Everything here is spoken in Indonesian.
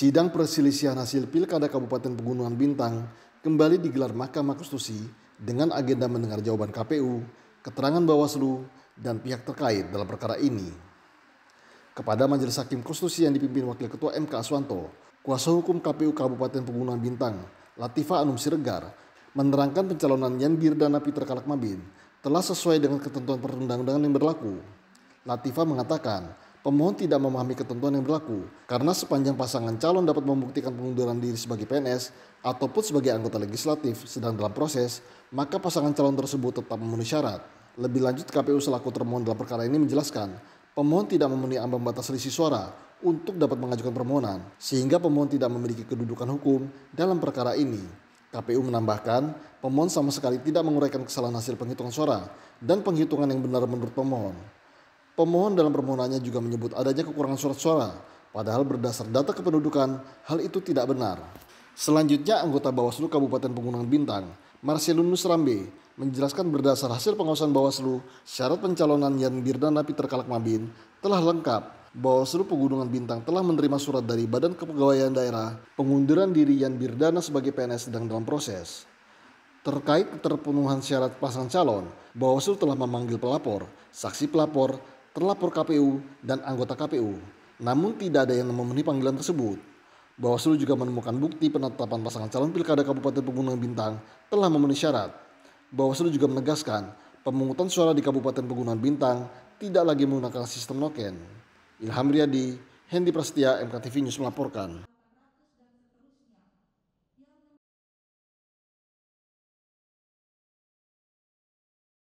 Sidang perselisihan hasil Pilkada Kabupaten Pegunungan Bintang kembali digelar Mahkamah Konstitusi dengan agenda mendengar jawaban KPU, keterangan Bawaslu, dan pihak terkait dalam perkara ini. Kepada Majelis Hakim Konstitusi yang dipimpin Wakil Ketua MK Aswanto, Kuasa Hukum KPU Kabupaten Pegunungan Bintang, Latifa Anum Siregar, menerangkan pencalonan Yan Birdana Peter Kalakmabin telah sesuai dengan ketentuan perundang-undangan yang berlaku. Latifa mengatakan, pemohon tidak memahami ketentuan yang berlaku karena sepanjang pasangan calon dapat membuktikan pengunduran diri sebagai PNS ataupun sebagai anggota legislatif sedang dalam proses, maka pasangan calon tersebut tetap memenuhi syarat. Lebih lanjut, KPU selaku termohon dalam perkara ini menjelaskan, pemohon tidak memenuhi ambang batas selisih suara untuk dapat mengajukan permohonan, sehingga pemohon tidak memiliki kedudukan hukum dalam perkara ini. KPU menambahkan, pemohon sama sekali tidak menguraikan kesalahan hasil penghitungan suara dan penghitungan yang benar menurut pemohon. Pemohon dalam permohonannya juga menyebut adanya kekurangan surat suara, padahal berdasar data kependudukan, hal itu tidak benar. Selanjutnya, anggota Bawaslu Kabupaten Pegunungan Bintang, Marcelunus Rambe, menjelaskan berdasar hasil pengawasan Bawaslu, syarat pencalonan Yan Birdana Peter Mabin telah lengkap. Bawaslu Pegunungan Bintang telah menerima surat dari Badan Kepegawaian Daerah pengunduran diri Yan Birdana sebagai PNS sedang dalam proses. Terkait terpenuhan syarat pasang calon, Bawaslu telah memanggil pelapor, saksi pelapor, terlapor KPU dan anggota KPU, namun tidak ada yang memenuhi panggilan tersebut. Bawaslu juga menemukan bukti penetapan pasangan calon pilkada Kabupaten Pegunungan Bintang telah memenuhi syarat. Bawaslu juga menegaskan pemungutan suara di Kabupaten Pegunungan Bintang tidak lagi menggunakan sistem noken. Ilham Riyadi, Hendi Prastia, MKTV News melaporkan.